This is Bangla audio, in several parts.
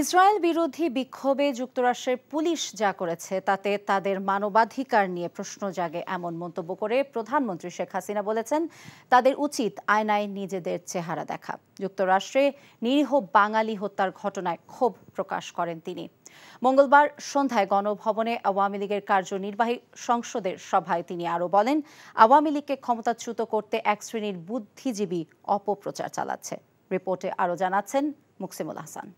ইসরায়েল বিরোধী বিক্ষোভে যুক্তরাষ্ট্রের পুলিশ যা করেছে তাতে তাদের মানবাধিকার নিয়ে প্রশ্ন জাগে এমন মন্তব্য করে প্রধানমন্ত্রী শেখ হাসিনা বলেছেন তাদের উচিত আয়নায় নিজেদের চেহারা দেখা যুক্তরাষ্ট্রে নিরীহ বাঙালি হত্যার ঘটনায় ক্ষোভ প্রকাশ করেন তিনি মঙ্গলবার সন্ধ্যায় গণভবনে আওয়ামী লীগের কার্যনির্বাহী সংসদের সভায় তিনি আরও বলেন আওয়ামী লীগকে ক্ষমতাচ্যুত করতে এক শ্রেণীর বুদ্ধিজীবী অপপ্রচার চালাচ্ছে রিপোর্টে আরও জানাচ্ছেন মুকসিমুল হাসান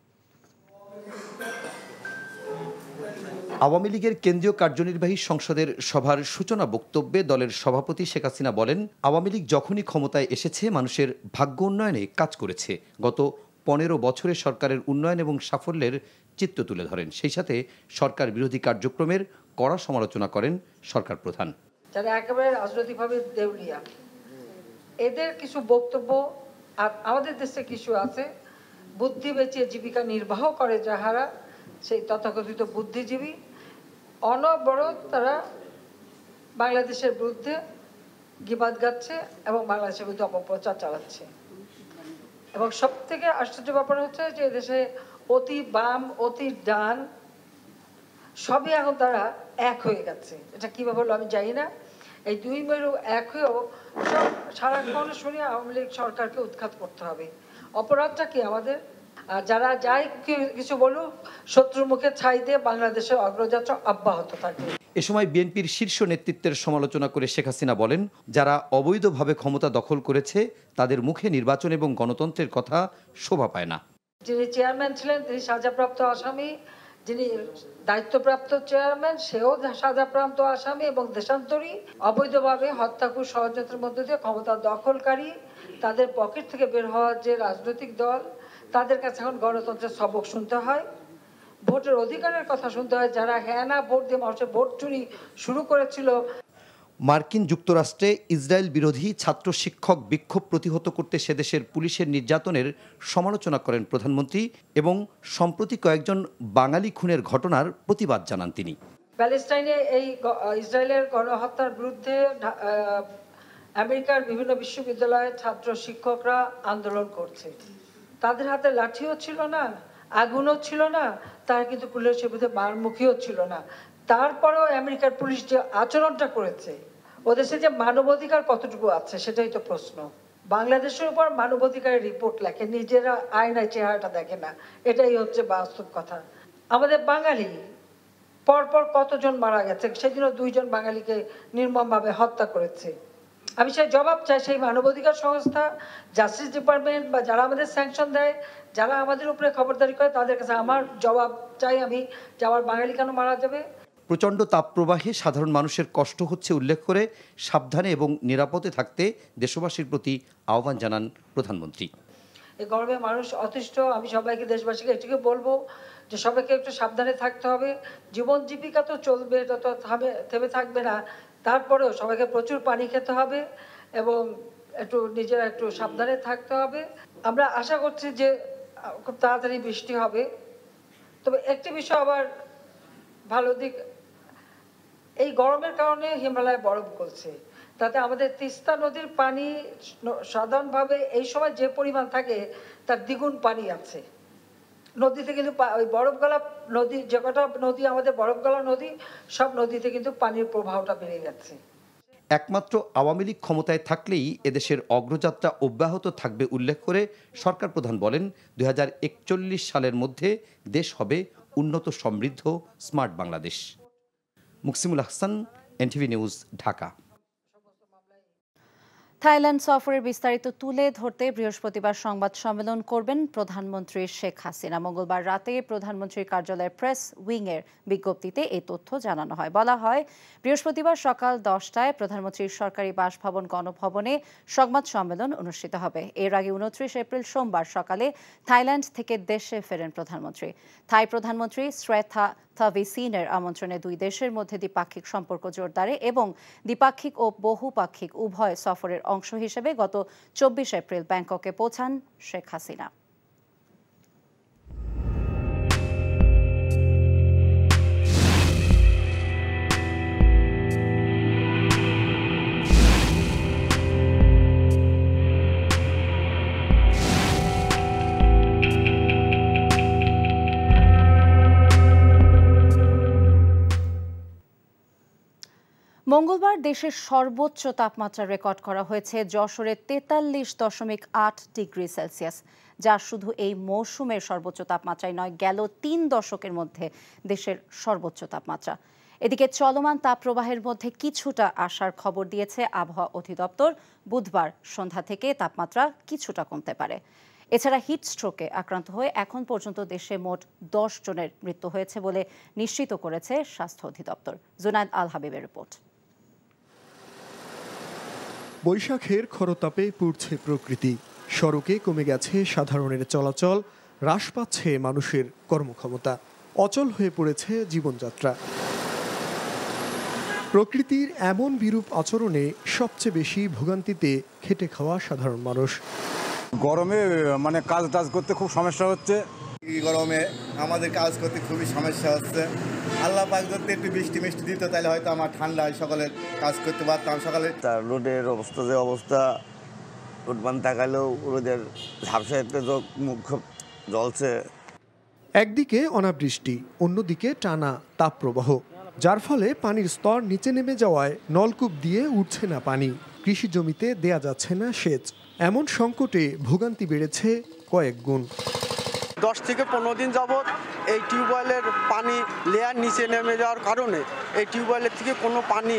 আওয়ামী লীগের কেন্দ্রীয় কার্যনির্বাহী সংসদের সভার সূচনা বক্তব্যে দলের সভাপতি শেখ হাসিনা বলেন আওয়ামী লীগ যখনই ক্ষমতায় এসেছে মানুষের ভাগ্য উন্নয়নে কাজ করেছে গত পনেরো বছরে সরকারের উন্নয়ন এবং সাফল্যের চিত্র তুলে ধরেন সেই সাথে সরকার বিরোধী কার্যক্রমের কড়া সমালোচনা করেন সরকার প্রধান যারা একেবারে রাজনৈতিকভাবে দেউলিয়া এদের কিছু বক্তব্য আর আমাদের দেশে কিছু আছে বুদ্ধি বেঁচে জীবিকা নির্বাহ করে যাহারা সেই তথাকথিত বুদ্ধিজীবী অনবরত তারা বাংলাদেশের বিরুদ্ধে গিবাদ গাচ্ছে এবং বাংলাদেশের বিরুদ্ধে অপপ্রচার চালাচ্ছে এবং সব থেকে আশ্চর্য ব্যাপার হচ্ছে যে দেশে অতি বাম অতি ডান সবই এখন তারা এক হয়ে গেছে এটা কীভাবে হলো আমি জানি না এই দুই মেরু এক হয়েও সব সারাক্ষণ শুনে আওয়ামী লীগ সরকারকে উৎখাত করতে হবে অপরাধটা কি আমাদের যারা যাই কিছু বলুক শত্রুর মুখে ছাই দিয়ে বাংলাদেশের অগ্রযাত্রা অব্যাহত থাকে এ সময় বিএনপির শীর্ষ নেতৃত্বের সমালোচনা করে শেখ হাসিনা বলেন যারা অবৈধভাবে ক্ষমতা দখল করেছে তাদের মুখে নির্বাচন এবং গণতন্ত্রের কথা শোভা পায় না যিনি চেয়ারম্যান ছিলেন তিনি সাজাপ্রাপ্ত আসামি যিনি দায়িত্বপ্রাপ্ত চেয়ারম্যান সেও সাজাপ্রাপ্ত আসামি এবং দেশান্তরী অবৈধভাবে হত্যাকুর ষড়যন্ত্রের মধ্য দিয়ে ক্ষমতা দখলকারী তাদের পকেট থেকে বের হওয়ার যে রাজনৈতিক দল তাদের কাছে এখন গণতন্ত্রের সবক শুনতে হয় ভোটের অধিকারের কথা শুনতে হয় যারা হ্যানা ভোট দিয়ে মানুষের ভোট চুরি শুরু করেছিল মার্কিন যুক্তরাষ্ট্রে ইসরায়েল বিরোধী ছাত্র শিক্ষক বিক্ষোভ প্রতিহত করতে সেদেশের পুলিশের নির্যাতনের সমালোচনা করেন প্রধানমন্ত্রী এবং সম্প্রতি কয়েকজন বাঙালি খুনের ঘটনার প্রতিবাদ জানান তিনি প্যালেস্টাইনে এই ইসরায়েলের গণহত্যার বিরুদ্ধে আমেরিকার বিভিন্ন বিশ্ববিদ্যালয়ে ছাত্র শিক্ষকরা আন্দোলন করছে তাদের হাতে লাঠিও ছিল না আগুনও ছিল না তারা কিন্তু পুলিশের বিরুদ্ধে মারমুখীও ছিল না তারপরেও আমেরিকার পুলিশ যে আচরণটা করেছে ও দেশে যে মানবাধিকার কতটুকু আছে সেটাই তো প্রশ্ন বাংলাদেশের উপর মানবাধিকারের রিপোর্ট লেখে নিজেরা আয়নায় চেহারাটা দেখে না এটাই হচ্ছে বাস্তব কথা আমাদের বাঙালি পরপর কতজন মারা গেছে সেদিনও দুইজন বাঙালিকে নির্মমভাবে হত্যা করেছে আমি সেই জবাব চাই সেই মানবাধিকার সংস্থা জাস্টিস ডিপার্টমেন্ট বা যারা আমাদের স্যাংশন দেয় যারা আমাদের উপরে খবরদারি করে তাদের কাছে আমার জবাব চাই আমি যে আমার বাঙালি কেন মারা যাবে প্রচণ্ড তাপপ্রবাহে সাধারণ মানুষের কষ্ট হচ্ছে উল্লেখ করে সাবধানে এবং নিরাপদে থাকতে দেশবাসীর প্রতি আহ্বান জানান প্রধানমন্ত্রী এই গরমে মানুষ অতিষ্ঠ আমি সবাইকে দেশবাসীকে এটুকু বলবো যে সবাইকে একটু সাবধানে থাকতে হবে জীবন জীবিকা তো চলবে এটা তো থেমে থাকবে না তারপরেও সবাইকে প্রচুর পানি খেতে হবে এবং একটু নিজেরা একটু সাবধানে থাকতে হবে আমরা আশা করছি যে খুব তাড়াতাড়ি বৃষ্টি হবে তবে একটি বিষয় আবার ভালো দিক এই গরমের কারণে হিমালয় বরফ গলছে তাতে আমাদের তিস্তা নদীর পানি সাধারণভাবে এই সময় যে পরিমাণ থাকে তার দ্বিগুণ পানি আছে নদীতে কিন্তু ওই বরফগলা নদী যে কটা নদী আমাদের বরফগলা নদী সব নদীতে কিন্তু পানির প্রবাহটা বেড়ে যাচ্ছে একমাত্র আওয়ামী লীগ ক্ষমতায় থাকলেই এদেশের অগ্রযাত্রা অব্যাহত থাকবে উল্লেখ করে সরকার প্রধান বলেন দুই সালের মধ্যে দেশ হবে উন্নত সমৃদ্ধ smart Bangladesh Muksimul Ahsan NTV news Dhaka Thailand সফরের বিস্তারিত তুলে ধরতে বৃহস্পতিবার সংবাদ সম্মেলন করবেন প্রধানমন্ত্রী শেখ হাসিনা মঙ্গলবার রাতে প্রধানমন্ত্রীর কার্যালয়ের প্রেস উইংয়ের বিজ্ঞপ্তিতে এই তথ্য জানানো হয় বলা হয় বৃহস্পতিবার সকাল দশটায় প্রধানমন্ত্রীর সরকারি বাসভবন গণভবনে সংবাদ সম্মেলন অনুষ্ঠিত হবে এর আগে উনত্রিশ এপ্রিল সোমবার সকালে থাইল্যান্ড থেকে দেশে ফেরেন প্রধানমন্ত্রী থাই প্রধানমন্ত্রী শ্রেথা থাভিসিনের আমন্ত্রণে দুই দেশের মধ্যে দ্বিপাক্ষিক সম্পর্ক জোরদারে এবং দ্বিপাক্ষিক ও বহুপাক্ষিক উভয় সফরের অংশ হিসেবে গত চব্বিশ এপ্রিল ব্যাংককে পৌঁছান শেখ হাসিনা মঙ্গলবার দেশের সর্বোচ্চ তাপমাত্রা রেকর্ড করা হয়েছে যশোরে তেতাল্লিশ দশমিক আট ডিগ্রি সেলসিয়াস যা শুধু এই মৌসুমের সর্বোচ্চ তাপমাত্রায় নয় গেল তিন দশকের মধ্যে দেশের সর্বোচ্চ তাপমাত্রা এদিকে চলমান তাপপ্রবাহের মধ্যে কিছুটা আসার খবর দিয়েছে আবহাওয়া অধিদপ্তর বুধবার সন্ধ্যা থেকে তাপমাত্রা কিছুটা কমতে পারে এছাড়া হিট স্ট্রোকে আক্রান্ত হয়ে এখন পর্যন্ত দেশে মোট দশ জনের মৃত্যু হয়েছে বলে নিশ্চিত করেছে স্বাস্থ্য অধিদপ্তর জুনায়দ আল হাবিবের রিপোর্ট বৈশাখের খরতাপে পুড়ছে প্রকৃতি সড়কে কমে গেছে সাধারণের চলাচল হ্রাস পাচ্ছে মানুষের কর্মক্ষমতা অচল হয়ে পড়েছে জীবনযাত্রা প্রকৃতির এমন বিরূপ আচরণে সবচেয়ে বেশি ভোগান্তিতে খেটে খাওয়া সাধারণ মানুষ গরমে মানে কাজ টাজ করতে খুব সমস্যা হচ্ছে গরমে আমাদের কাজ করতে খুবই সমস্যা হচ্ছে আল্লাহ পাক যদি একটু বৃষ্টি মিষ্টি দিত তাহলে হয়তো আমার ঠান্ডা হয় সকালে কাজ করতে পারতাম সকালে তার রোডের অবস্থা যে অবস্থা রোডবান তাকালেও রোদের ঝাপসা একটা মুখ জলছে একদিকে অনাবৃষ্টি অন্যদিকে টানা তাপপ্রবাহ যার ফলে পানির স্তর নিচে নেমে যাওয়ায় নলকূপ দিয়ে উঠছে না পানি কৃষি জমিতে দেয়া যাচ্ছে না সেচ এমন সংকটে ভোগান্তি বেড়েছে কয়েক গুণ দশ থেকে পনেরো দিন যাবৎ এই টিউবওয়েলের পানি লেয়ার নিচে নেমে যাওয়ার কারণে এই টিউবওয়েলের থেকে কোনো পানি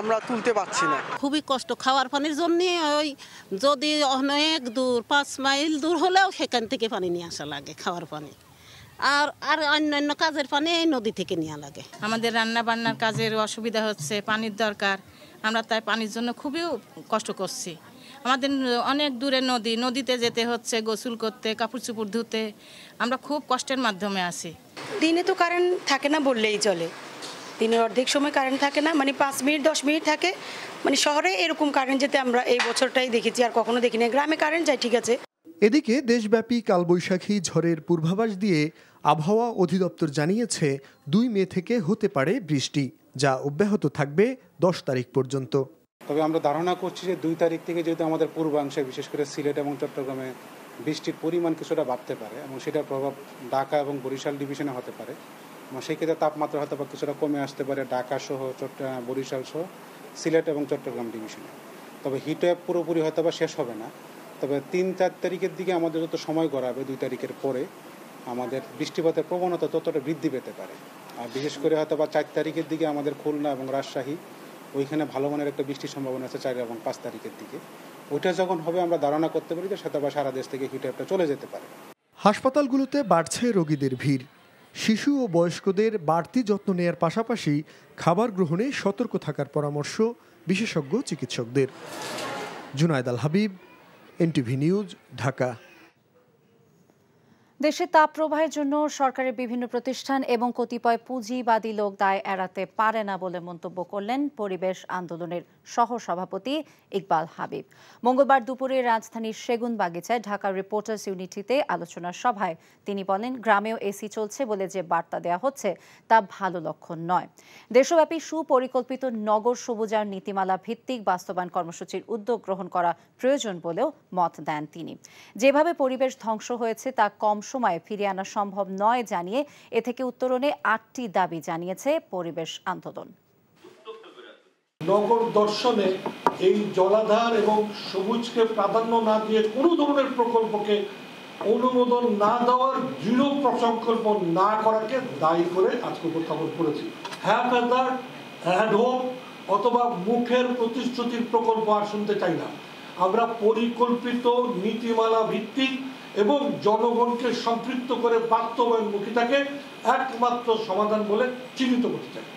আমরা তুলতে পারছি না খুবই কষ্ট খাওয়ার পানির জন্য ওই যদি অনেক দূর পাঁচ মাইল দূর হলেও সেখান থেকে পানি নিয়ে আসা লাগে খাওয়ার পানি আর আর অন্যান্য কাজের পানি এই নদী থেকে নেওয়া লাগে আমাদের রান্না বান্নার কাজের অসুবিধা হচ্ছে পানির দরকার আমরা তাই পানির জন্য খুবই কষ্ট করছি আমাদের অনেক দূরে নদী নদীতে যেতে হচ্ছে গোসল করতে কাপড় চুপড় ধুতে আমরা খুব কষ্টের মাধ্যমে আসি দিনে তো কারেন্ট থাকে না বললেই চলে দিনের অর্ধেক সময় কারেন্ট থাকে না মানে পাঁচ মিনিট দশ মিনিট থাকে মানে শহরে এরকম কারেন্ট যেতে আমরা এই বছরটাই দেখেছি আর কখনো দেখিনি গ্রামে কারেন্ট যায় ঠিক আছে এদিকে দেশব্যাপী কালবৈশাখী ঝড়ের পূর্বাভাস দিয়ে আবহাওয়া অধিদপ্তর জানিয়েছে দুই মে থেকে হতে পারে বৃষ্টি যা অব্যাহত থাকবে দশ তারিখ পর্যন্ত তবে আমরা ধারণা করছি যে দুই তারিখ থেকে যেহেতু আমাদের পূর্বাংশে বিশেষ করে সিলেট এবং চট্টগ্রামে বৃষ্টির পরিমাণ কিছুটা বাড়তে পারে এবং সেটার প্রভাব ঢাকা এবং বরিশাল ডিভিশনে হতে পারে এবং সেই ক্ষেত্রে তাপমাত্রা হয়তো বা কিছুটা কমে আসতে পারে ঢাকা সহ বরিশাল সহ সিলেট এবং চট্টগ্রাম ডিভিশনে তবে হিট পুরোপুরি হয়তো বা শেষ হবে না তবে তিন চার তারিখের দিকে আমাদের যত সময় গড়াবে দুই তারিখের পরে আমাদের বৃষ্টিপাতের প্রবণতা ততটা বৃদ্ধি পেতে পারে আর বিশেষ করে হয়তো বা চার তারিখের দিকে আমাদের খুলনা এবং রাজশাহী ওইখানে ভালো মানের একটা বৃষ্টির সম্ভাবনা আছে চার এবং পাঁচ তারিখের দিকে ওইটা যখন হবে আমরা ধারণা করতে পারি যে সেটা বা সারা দেশ থেকে হিট চলে যেতে পারে হাসপাতালগুলোতে বাড়ছে রোগীদের ভিড় শিশু ও বয়স্কদের বাড়তি যত্ন নেয়ার পাশাপাশি খাবার গ্রহণে সতর্ক থাকার পরামর্শ বিশেষজ্ঞ চিকিৎসকদের জুনায়দ আল হাবিব এনটিভি নিউজ ঢাকা দেশে তাপ প্রবাহের জন্য সরকারের বিভিন্ন প্রতিষ্ঠান এবং কতিপয় পুঁজিবাদী লোক দায় এড়াতে পারে না বলে মন্তব্য করলেন পরিবেশ আন্দোলনের সহসভাপতি ইকবাল হাবিব মঙ্গলবার দুপুরে রাজধানীর সেগুন বাগিচায় ঢাকা রিপোর্টার্স ইউনিটিতে আলোচনার সভায় তিনি বলেন গ্রামেও এসি চলছে বলে যে বার্তা দেয়া হচ্ছে তা ভালো লক্ষণ নয় দেশব্যাপী সুপরিকল্পিত নগর সবুজার নীতিমালা ভিত্তিক বাস্তবায়ন কর্মসূচির উদ্যোগ গ্রহণ করা প্রয়োজন বলেও মত দেন তিনি যেভাবে পরিবেশ ধ্বংস হয়েছে তা কম সময়ে ফিরিয়ে আনা সম্ভব নয় জানিয়ে এ থেকে উত্তরণে আটটি দাবি জানিয়েছে পরিবেশ আন্দোলন নগর দর্শনে এই জলাধার এবং সবুজকে প্রাধান্য না দিয়ে কোনো ধরনের প্রকল্পকে অনুমোদন না দেওয়ার দৃঢ় প্রসংকল্প না করাকে দায়ী করে আজকে উপস্থাপন করেছি হ্যাঁ, হ্যাঁ অথবা মুখের প্রতিশ্রুতির প্রকল্প আর শুনতে চাই না আমরা পরিকল্পিত নীতিমালা ভিত্তিক এবং জনগণকে সম্পৃক্ত করে মুখী থাকে একমাত্র সমাধান বলে চিহ্নিত করতে থাকে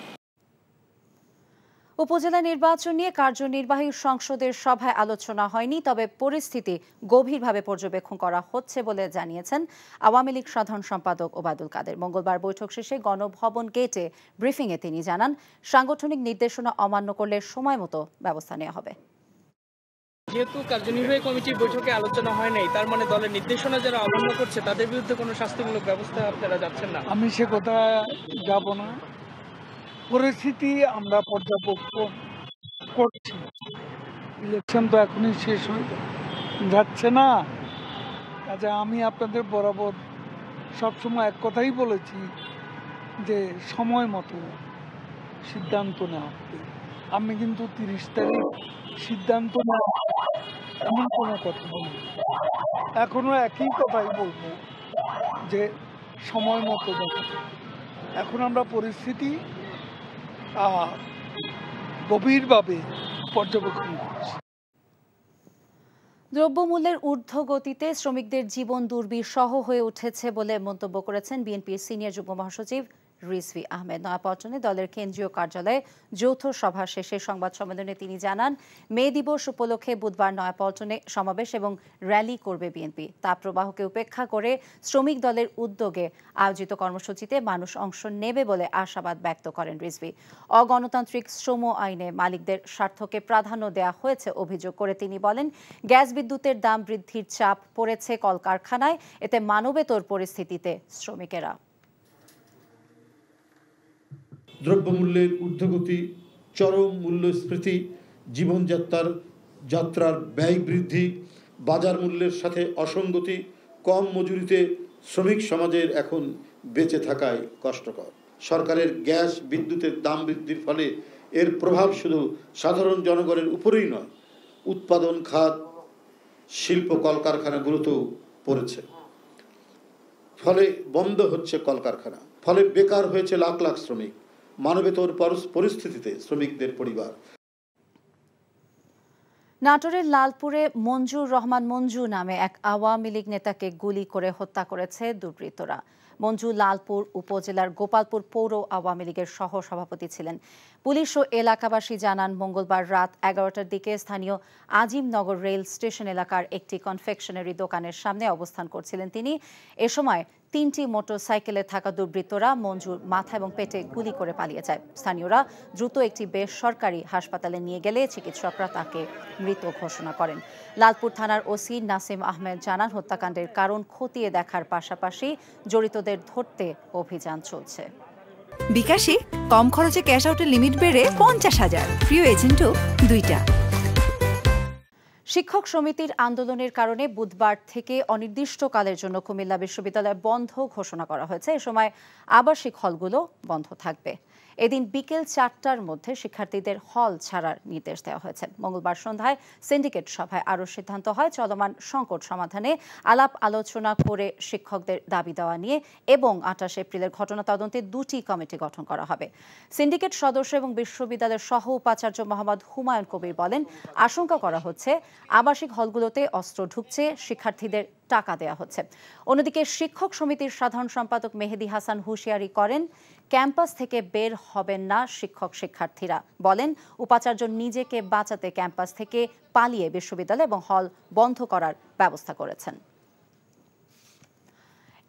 উপজেলা নির্বাচন নিয়ে কার্যনির্বাহী সংসদের সভায় আলোচনা হয়নি তবে পরিস্থিতি গভীরভাবে পর্যবেক্ষণ করা হচ্ছে বলে জানিয়েছেন আওয়ামী লীগ সাধারণ সম্পাদক ওবায়দুল কাদের মঙ্গলবার বৈঠক শেষে গণভবন গেটে ব্রিফিংয়ে তিনি জানান সাংগঠনিক নির্দেশনা অমান্য করলে সময় মতো ব্যবস্থা নেওয়া হবে যেহেতু কার্যনির্বাহী কমিটির বৈঠকে আলোচনা হয় নাই তার মানে দলের নির্দেশনা যারা অমান্য করছে তাদের বিরুদ্ধে কোনো শাস্তিমূলক ব্যবস্থা আপনারা যাচ্ছেন না আমি সে কথা যাব না পরিস্থিতি আমরা পর্যবেক্ষণ করছি ইলেকশন তো এখনই শেষ হয়ে যাচ্ছে না কাজে আমি আপনাদের বরাবর সবসময় এক কথাই বলেছি যে সময় মতো সিদ্ধান্ত নেওয়া আমি কিন্তু তিরিশ তারিখ সিদ্ধান্ত নেওয়া এমন কোনো কথা বলি এখনও একই কথাই বলবো যে সময় মতো এখন আমরা পরিস্থিতি গভীরভাবে পর্যবেক্ষণ করছি দ্রব্যমূল্যের ঊর্ধ্বগতিতে শ্রমিকদের জীবন দুর্বিষহ হয়ে উঠেছে বলে মন্তব্য করেছেন বিএনপির সিনিয়র যুগ্ম মহাসচিব রিজভি আহমেদ নয়াপল্টনে দলের কেন্দ্রীয় কার্যালয়ে যৌথ সভা শেষে সংবাদ সম্মেলনে তিনি জানান মে দিবস উপলক্ষে বুধবার নয়াপল্টনে সমাবেশ এবং র্যালি করবে বিএনপি তাপ প্রবাহকে উপেক্ষা করে শ্রমিক দলের উদ্যোগে আয়োজিত কর্মসূচিতে মানুষ অংশ নেবে বলে আশাবাদ ব্যক্ত করেন রিজভি অগণতান্ত্রিক শ্রম আইনে মালিকদের স্বার্থকে প্রাধান্য দেয়া হয়েছে অভিযোগ করে তিনি বলেন গ্যাস বিদ্যুতের দাম বৃদ্ধির চাপ পড়েছে কলকারখানায় এতে মানবেতর পরিস্থিতিতে শ্রমিকেরা দ্রব্যমূল্যের ঊর্ধ্বগতি চরম মূল্যস্ফীতি জীবনযাত্রার যাত্রার ব্যয় বৃদ্ধি বাজার মূল্যের সাথে অসঙ্গতি কম মজুরিতে শ্রমিক সমাজের এখন বেঁচে থাকায় কষ্টকর সরকারের গ্যাস বিদ্যুতের দাম বৃদ্ধির ফলে এর প্রভাব শুধু সাধারণ জনগণের উপরেই নয় উৎপাদন খাত শিল্প কলকারখানাগুলোতেও পড়েছে ফলে বন্ধ হচ্ছে কলকারখানা ফলে বেকার হয়েছে লাখ লাখ শ্রমিক মানবেতর পরিস্থিতিতে শ্রমিকদের পরিবার নাটোরের লালপুরে মঞ্জুর রহমান মঞ্জু নামে এক আওয়ামী লীগ নেতাকে গুলি করে হত্যা করেছে দুর্বৃত্তরা মঞ্জু লালপুর উপজেলার গোপালপুর পৌর আওয়ামী লীগের সহ সভাপতি ছিলেন পুলিশ ও এলাকাবাসী জানান মঙ্গলবার রাত এগারোটার দিকে স্থানীয় আজিমনগর রেল স্টেশন এলাকার একটি কনফেকশনারি দোকানের সামনে অবস্থান করছিলেন তিনি এ সময় তিনটি মোটরসাইকেলে থাকা দুর্বৃত্তরা মঞ্জুর মাথা এবং পেটে গুলি করে পালিয়ে যায় স্থানীয়রা দ্রুত একটি বেসরকারি হাসপাতালে নিয়ে গেলে চিকিৎসকরা তাকে মৃত ঘোষণা করেন লালপুর থানার ওসি নাসিম আহমেদ জানান হত্যাকাণ্ডের কারণ খতিয়ে দেখার পাশাপাশি জড়িতদের ধরতে অভিযান চলছে বিকাশে কম খরচে ক্যাশ আউটের লিমিট বেড়ে পঞ্চাশ হাজার প্রিয় এজেন্টও দুইটা শিক্ষক সমিতির আন্দোলনের কারণে বুধবার থেকে অনির্দিষ্টকালের জন্য কুমিল্লা বিশ্ববিদ্যালয় বন্ধ ঘোষণা করা হয়েছে এ সময় আবাসিক হলগুলো বন্ধ থাকবে এদিন বিকেল চারটার মধ্যে শিক্ষার্থীদের হল ছাড়ার নির্দেশ দেওয়া হয়েছে মঙ্গলবার সন্ধ্যায় সিন্ডিকেট সভায় আরও সিদ্ধান্ত হয় চলমান সংকট সমাধানে আলাপ আলোচনা করে শিক্ষকদের দাবি দেওয়া নিয়ে এবং আঠাশ এপ্রিলের ঘটনা তদন্তে দুটি কমিটি গঠন করা হবে সিন্ডিকেট সদস্য এবং বিশ্ববিদ্যালয়ের সহ উপাচার্য মোহাম্মদ হুমায়ুন কবির বলেন আশঙ্কা করা হচ্ছে আবাসিক হলগুলোতে অস্ত্র ঢুকছে শিক্ষার্থীদের টাকা দেয়া হচ্ছে অন্যদিকে শিক্ষক সমিতির সাধারণ সম্পাদক মেহেদি হাসান হুঁশিয়ারি করেন ক্যাম্পাস থেকে বের হবেন না শিক্ষক শিক্ষার্থীরা বলেন উপাচার্য নিজেকে বাঁচাতে ক্যাম্পাস থেকে পালিয়ে বিশ্ববিদ্যালয় এবং হল বন্ধ করার ব্যবস্থা করেছেন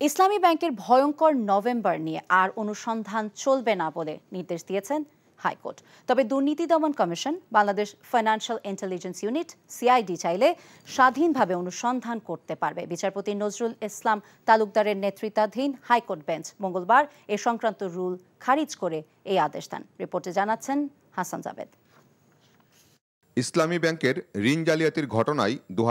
ইসলামী ব্যাংকের ভয়ঙ্কর নভেম্বর নিয়ে আর অনুসন্ধান চলবে না বলে নির্দেশ দিয়েছেন হাইকোর্ট তবে দুর্নীতি দমন commission Bangladesh financial intelligence unit CID চাইলে স্বাধীনভাবে অনুসন্ধান করতে পারবে বিচারপতি নজরুল ইসলাম তালুকদারের নেতৃত্বাধীন হাইকোর্ট বেঞ্চ মঙ্গলবার এ সংক্রান্ত রুল খারিজ করে এই আদেশ দেন রিপোর্টে জানাচ্ছেন হাসান জাবেদ ইসলামী ব্যাংকের ঋণ জালিয়াতির ঘটনায় দু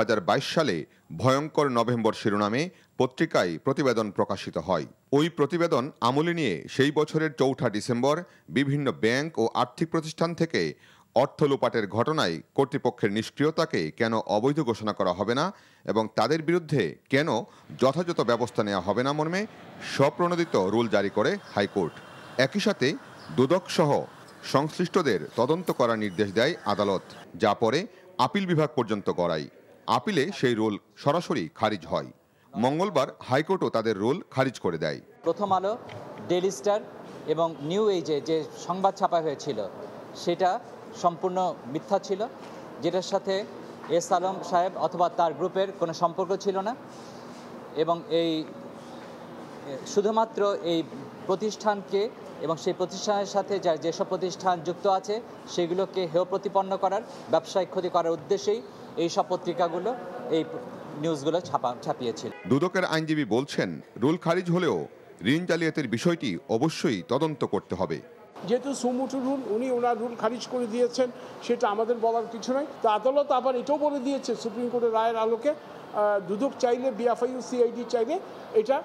সালে ভয়ঙ্কর নভেম্বর শিরোনামে পত্রিকায় প্রতিবেদন প্রকাশিত হয় ওই প্রতিবেদন আমলে নিয়ে সেই বছরের চৌঠা ডিসেম্বর বিভিন্ন ব্যাংক ও আর্থিক প্রতিষ্ঠান থেকে অর্থ লোপাটের ঘটনায় কর্তৃপক্ষের নিষ্ক্রিয়তাকে কেন অবৈধ ঘোষণা করা হবে না এবং তাদের বিরুদ্ধে কেন যথাযথ ব্যবস্থা নেওয়া হবে না মর্মে স্বপ্রণোদিত রুল জারি করে হাইকোর্ট একই সাথে দুদকসহ সংশ্লিষ্টদের তদন্ত করার নির্দেশ দেয় আদালত যা পরে আপিল বিভাগ পর্যন্ত গড়ায় আপিলে সেই রোল সরাসরি খারিজ হয় মঙ্গলবার হাইকোর্টও তাদের রোল খারিজ করে দেয় প্রথম আলো ডেলি স্টার এবং নিউ এইজে যে সংবাদ ছাপা হয়েছিল সেটা সম্পূর্ণ মিথ্যা ছিল যেটার সাথে এস আলম সাহেব অথবা তার গ্রুপের কোনো সম্পর্ক ছিল না এবং এই শুধুমাত্র এই প্রতিষ্ঠানকে এবং সেই প্রতিষ্ঠানের সাথে যার যেসব প্রতিষ্ঠান যুক্ত আছে সেগুলোকে হেয় প্রতিপন্ন করার ব্যবসায়িক ক্ষতি করার উদ্দেশ্যেই এই সব পত্রিকাগুলো এই নিউজগুলো ছাপা ছাপিয়েছিল দুদকের আইনজীবী বলছেন রুল খারিজ হলেও ঋণ জালিয়াতির বিষয়টি অবশ্যই তদন্ত করতে হবে যেহেতু সুমুটু রুল উনি ওনার রুল খারিজ করে দিয়েছেন সেটা আমাদের বলার কিছু নয় তো আদালত আবার এটাও বলে দিয়েছে সুপ্রিম কোর্টের রায়ের আলোকে দুদক চাইলে বিএফআই সিআইডি চাইলে এটা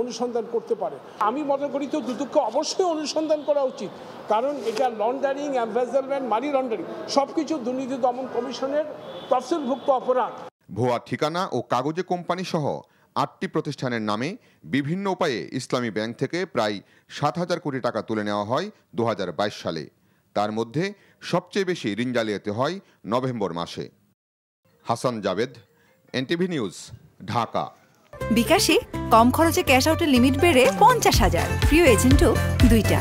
অনুসন্ধান করতে পারে আমি মনে করি তো দুদককে অবশ্যই অনুসন্ধান করা উচিত কারণ এটা লন্ডারিং অ্যাম্বাসেলমেন্ট মানি লন্ডারিং সব কিছু দুর্নীতি দমন কমিশনের তফসিলভুক্ত অপরাধ ভুয়া ঠিকানা ও কাগজে কোম্পানি সহ আটটি প্রতিষ্ঠানের নামে বিভিন্ন উপায়ে ইসলামী ব্যাংক থেকে প্রায় সাত হাজার কোটি টাকা তুলে নেওয়া হয় দু সালে তার মধ্যে সবচেয়ে বেশি ঋণ জালিয়াতে হয় নভেম্বর মাসে হাসান জাভেদ এনটিভি নিউজ ঢাকা বিকাশে কম খরচে ক্যাশ আউটের লিমিট বেড়ে পঞ্চাশ হাজার প্রিয় এজেন্টও দুইটা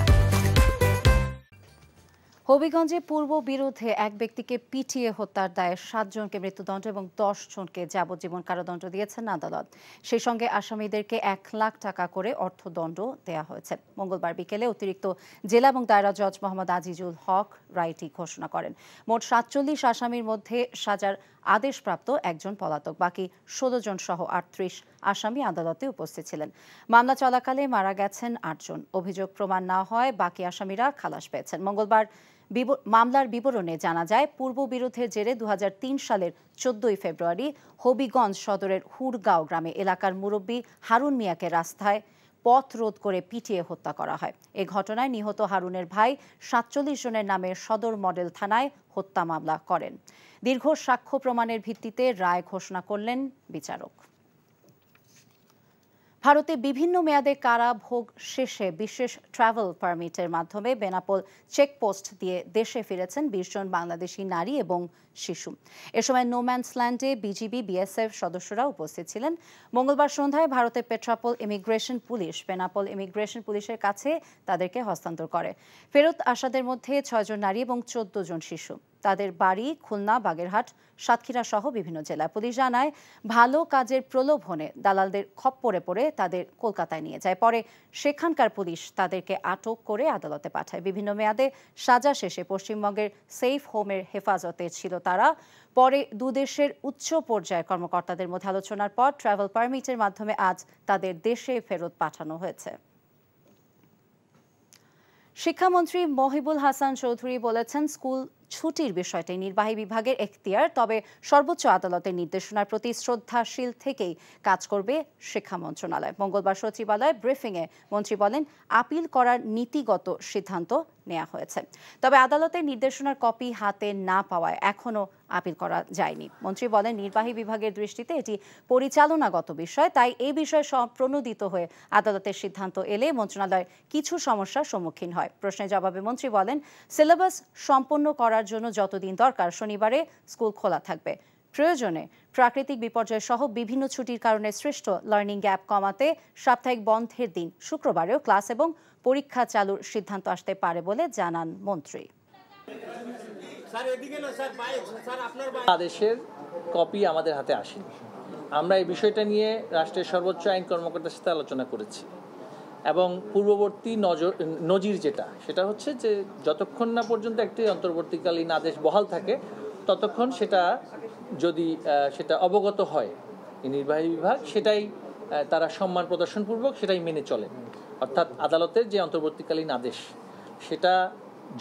হবিগঞ্জে পূর্ব বিরুদ্ধে এক ব্যক্তিকে পিটিয়ে হত্যার দায়ে সাতজনকে মৃত্যুদণ্ড এবং দশ জনকে যাবজ্জীবন কারাদণ্ড দিয়েছেন আদালত সেই সঙ্গে আসামিদেরকে এক লাখ টাকা করে অর্থদণ্ড দেয়া হয়েছে মঙ্গলবার বিকেলে অতিরিক্ত জেলা এবং দায়রা জজ মোহাম্মদ আজিজুল হক রায়টি ঘোষণা করেন মোট সাতচল্লিশ আসামির মধ্যে সাজার আদেশপ্রাপ্ত একজন পলাতক বাকি ষোলো জন সহ আটত্রিশ আসামি আদালতে উপস্থিত ছিলেন মামলা চলাকালে মারা গেছেন আটজন অভিযোগ প্রমাণ না হয় বাকি আসামিরা খালাস পেয়েছেন মঙ্গলবার মামলার বিবরণে জানা যায় পূর্ব বিরোধের জেরে দু সালের চোদ্দই ফেব্রুয়ারি হবিগঞ্জ সদরের হুড়গাঁও গ্রামে এলাকার মুরব্বী হারুন মিয়াকে রাস্তায় পথ রোধ করে পিটিয়ে হত্যা করা হয় এ ঘটনায় নিহত হারুনের ভাই সাতচল্লিশ জনের নামে সদর মডেল থানায় হত্যা মামলা করেন দীর্ঘ সাক্ষ্য প্রমাণের ভিত্তিতে রায় ঘোষণা করলেন বিচারক ভারতে বিভিন্ন মেয়াদে কারা ভোগ শেষে বিশেষ ট্রাভেল পারমিটের মাধ্যমে বেনাপোল চেকপোস্ট দিয়ে দেশে ফিরেছেন বিশ জন বাংলাদেশি নারী এবং শিশু এ সময় নোম্যান্স ল্যান্ডে বিজিবি বিএসএফ সদস্যরা উপস্থিত ছিলেন মঙ্গলবার সন্ধ্যায় ভারতের Petrapole immigration police Benapole immigration পুলিশের কাছে তাদেরকে হস্তান্তর করে ফেরত আসাদের মধ্যে ছয়জন নারী এবং চোদ্দ জন শিশু তাদের বাড়ি খুলনা বাগেরহাট সাতক্ষীরা সহ বিভিন্ন জেলায় পুলিশ জানায় ভালো কাজের প্রলোভনে দালালদের খপ্পরে পড়ে তাদের কলকাতায় নিয়ে যায় পরে সেখানকার পুলিশ তাদেরকে আটক করে আদালতে পাঠায় বিভিন্ন মেয়াদে সাজা শেষে পশ্চিমবঙ্গের সেফ হোমের হেফাজতে ছিল তারা পরে দুদেশের উচ্চ পর্যায়ের কর্মকর্তাদের মধ্যে আলোচনার পর ট্রাভেল পারমিটের মাধ্যমে আজ তাদের দেশে ফেরত পাঠানো হয়েছে শিক্ষামন্ত্রী মহিবুল হাসান চৌধুরী বলেছেন স্কুল ছুটির বিষয়টি নির্বাহী বিভাগের এখতিয়ার তবে সর্বোচ্চ আদালতের নির্দেশনার প্রতি শ্রদ্ধাশীল থেকেই কাজ করবে শিক্ষা মন্ত্রণালয় মঙ্গলবার সচিবালয়ে ব্রিফিংয়ে মন্ত্রী বলেন আপিল করার নীতিগত সিদ্ধান্ত নেওয়া হয়েছে তবে আদালতের নির্দেশনার কপি হাতে না পাওয়ায় এখনও আপিল করা যায়নি মন্ত্রী বলেন নির্বাহী বিভাগের দৃষ্টিতে এটি পরিচালনাগত বিষয় তাই এ বিষয়ে প্রণোদিত হয়ে আদালতের সিদ্ধান্ত এলে মন্ত্রণালয় কিছু সমস্যার সম্মুখীন হয় প্রশ্নের জবাবে মন্ত্রী বলেন সিলেবাস সম্পন্ন করা করার জন্য যতদিন দরকার শনিবারে স্কুল খোলা থাকবে প্রয়োজনে প্রাকৃতিক বিপর্যয় সহ বিভিন্ন ছুটির কারণে সৃষ্ট লার্নিং গ্যাপ কমাতে সাপ্তাহিক বন্ধের দিন শুক্রবারেও ক্লাস এবং পরীক্ষা চালুর সিদ্ধান্ত আসতে পারে বলে জানান মন্ত্রী আদেশের কপি আমাদের হাতে আসেনি আমরা এই বিষয়টা নিয়ে রাষ্ট্রের সর্বোচ্চ আইন কর্মকর্তার সাথে আলোচনা করেছি এবং পূর্ববর্তী নজর নজির যেটা সেটা হচ্ছে যে যতক্ষণ না পর্যন্ত একটি অন্তর্বর্তীকালীন আদেশ বহাল থাকে ততক্ষণ সেটা যদি সেটা অবগত হয় নির্বাহী বিভাগ সেটাই তারা সম্মান প্রদর্শনপূর্বক সেটাই মেনে চলে অর্থাৎ আদালতের যে অন্তর্বর্তীকালীন আদেশ সেটা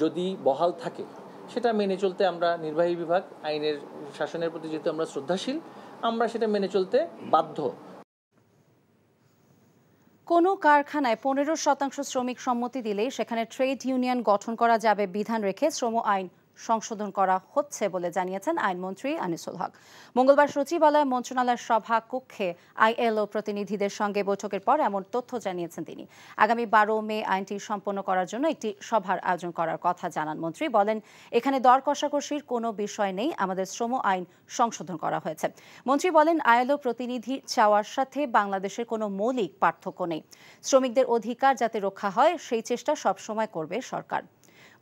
যদি বহাল থাকে সেটা মেনে চলতে আমরা নির্বাহী বিভাগ আইনের শাসনের প্রতি যেহেতু আমরা শ্রদ্ধাশীল আমরা সেটা মেনে চলতে বাধ্য কোনো কারখানায় পনেরো শতাংশ শ্রমিক সম্মতি দিলেই সেখানে ট্রেড ইউনিয়ন গঠন করা যাবে বিধান রেখে শ্রম আইন সংশোধন করা হচ্ছে বলে জানিয়েছেন আইনমন্ত্রী আনিসুল হক মঙ্গলবার সচিবালয়ে মন্ত্রণালয়ের সভা কক্ষে আইএলও প্রতিনিধিদের সঙ্গে বৈঠকের পর এমন তথ্য জানিয়েছেন তিনি আগামী বারো মে আইনটি সম্পন্ন করার জন্য একটি সভার আয়োজন করার কথা জানান মন্ত্রী বলেন এখানে দর কষাকষির কোনো বিষয় নেই আমাদের শ্রম আইন সংশোধন করা হয়েছে মন্ত্রী বলেন আইএলও প্রতিনিধি চাওয়ার সাথে বাংলাদেশের কোনো মৌলিক পার্থক্য নেই শ্রমিকদের অধিকার যাতে রক্ষা হয় সেই চেষ্টা সবসময় করবে সরকার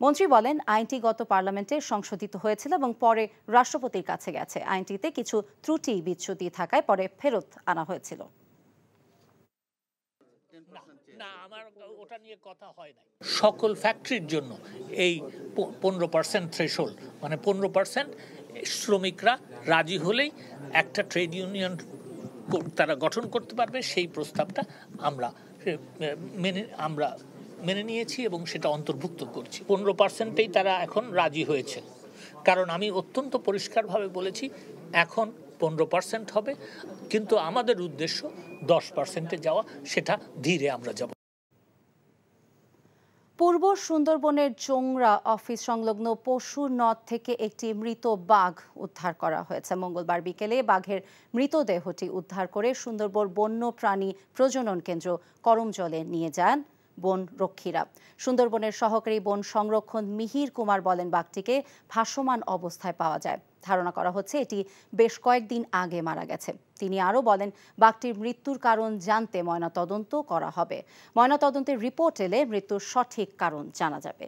মন্ত্রী বলেন আইনটি গত পার্লামেন্টে সংশোধিত হয়েছিল এবং পরে রাষ্ট্রপতির কাছে গেছে আইনটিতে কিছু ত্রুটি বিচ্যুতি থাকায় পরে ফেরত আনা হয়েছিল সকল ফ্যাক্টরির জন্য এই পনেরো পার্সেন্ট থ্রেশোল্ড মানে পনেরো পার্সেন্ট শ্রমিকরা রাজি হলেই একটা ট্রেড ইউনিয়ন তারা গঠন করতে পারবে সেই প্রস্তাবটা আমরা মেনে আমরা মেনে নিয়েছি এবং সেটা অন্তর্ভুক্ত করছি পনেরো পার্সেন্টেই তারা এখন রাজি হয়েছে কারণ আমি অত্যন্ত পরিষ্কারভাবে বলেছি এখন পনেরো পার্সেন্ট হবে কিন্তু আমাদের উদ্দেশ্য দশ পার্সেন্টে যাওয়া সেটা ধীরে আমরা যাব পূর্ব সুন্দরবনের চোংরা অফিস সংলগ্ন পশু নদ থেকে একটি মৃত বাঘ উদ্ধার করা হয়েছে মঙ্গলবার বিকেলে বাঘের মৃতদেহটি উদ্ধার করে সুন্দরবন বন্য প্রাণী প্রজনন কেন্দ্র করমজলে নিয়ে যান বন রক্ষীরা সুন্দরবনের সহকারী বন সংরক্ষণ মিহির কুমার বলেন বাঘটিকে ভাসমান অবস্থায় পাওয়া যায় ধারণা করা হচ্ছে এটি বেশ কয়েকদিন আগে মারা গেছে তিনি আরও বলেন বাঘটির মৃত্যুর কারণ জানতে ময়নাতদন্ত করা হবে ময়নাতদন্তের রিপোর্ট এলে মৃত্যুর সঠিক কারণ জানা যাবে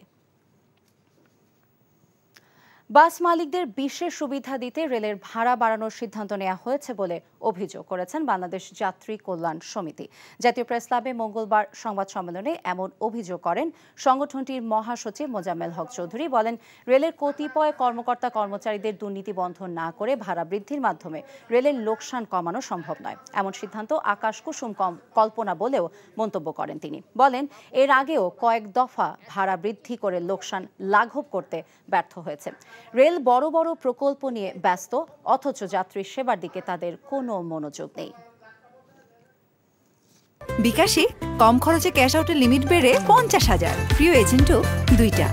বাস মালিকদের বিশেষ সুবিধা দিতে রেলের ভাড়া বাড়ানোর সিদ্ধান্ত নেওয়া হয়েছে বলে অভিযোগ করেছেন বাংলাদেশ যাত্রী কল্যাণ সমিতি জাতীয় প্রেস ক্লাবে মঙ্গলবার সংবাদ সম্মেলনে এমন অভিযোগ করেন সংগঠনটির মহাসচিব মোজাম্মেল হক চৌধুরী বলেন রেলের কতিপয় কর্মকর্তা কর্মচারীদের দুর্নীতি বন্ধ না করে ভাড়া বৃদ্ধির মাধ্যমে রেলের লোকসান কমানো সম্ভব নয় এমন সিদ্ধান্ত আকাশ কুসুম কল্পনা বলেও মন্তব্য করেন তিনি বলেন এর আগেও কয়েক দফা ভাড়া বৃদ্ধি করে লোকসান লাঘব করতে ব্যর্থ হয়েছে রেল বড় বড় প্রকল্প নিয়ে ব্যস্ত অথচ যাত্রীর সেবার দিকে তাদের কোনো মনোযোগ নেই বিকাশে কম খরচে ক্যাশ আউটের লিমিট বেড়ে পঞ্চাশ হাজার প্রিয় এজেন্টও দুইটা